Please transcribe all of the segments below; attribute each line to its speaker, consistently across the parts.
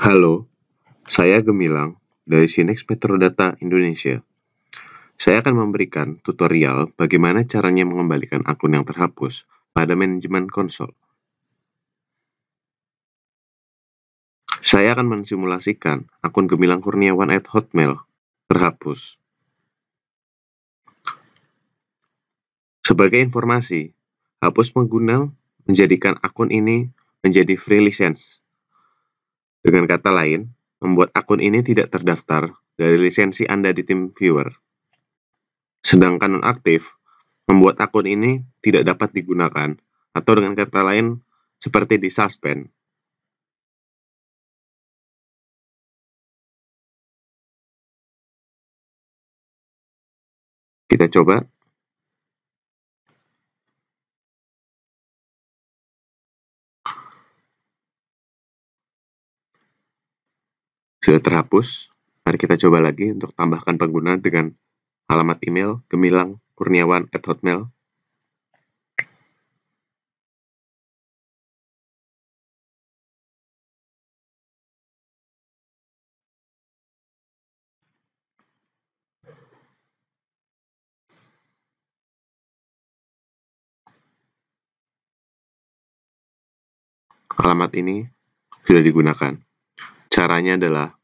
Speaker 1: Halo, saya Gemilang dari Sinex Petrodata Indonesia. Saya akan memberikan tutorial bagaimana caranya mengembalikan akun yang terhapus pada manajemen konsol. Saya akan mensimulasikan akun Gemilang Kurniawan at Hotmail terhapus. Sebagai informasi, hapus pengguna menjadikan akun ini menjadi free license dengan kata lain, membuat akun ini tidak terdaftar dari lisensi Anda di tim viewer. Sedangkan nonaktif, membuat
Speaker 2: akun ini tidak dapat digunakan, atau dengan kata lain, seperti di suspend. Kita coba Sudah terhapus? Mari kita
Speaker 1: coba lagi untuk tambahkan pengguna dengan alamat email gemilang kurniawan at hotmail.
Speaker 2: Alamat ini sudah digunakan. Caranya adalah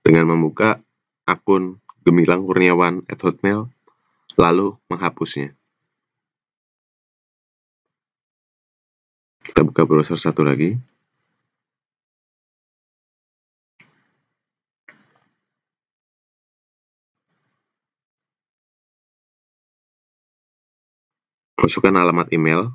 Speaker 2: dengan
Speaker 1: membuka akun Gemilang Kurniawan at Hotmail, lalu menghapusnya.
Speaker 2: Kita buka browser satu lagi. Masukkan alamat email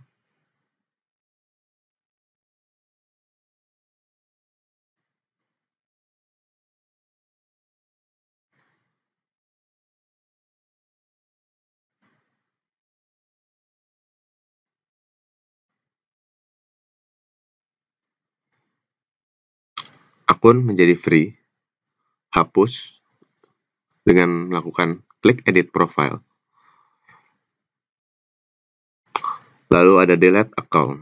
Speaker 2: akun menjadi free,
Speaker 1: hapus dengan melakukan klik edit profile. Lalu ada delete account.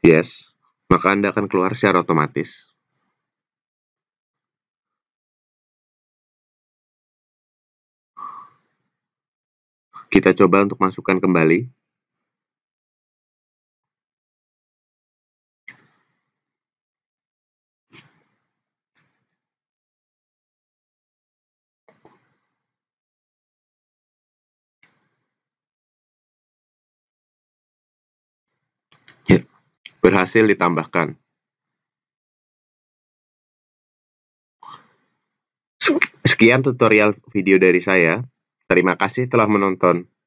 Speaker 2: Yes, maka Anda akan keluar secara otomatis. Kita coba untuk masukkan kembali berhasil ditambahkan. Sekian tutorial video dari saya. Terima kasih telah menonton.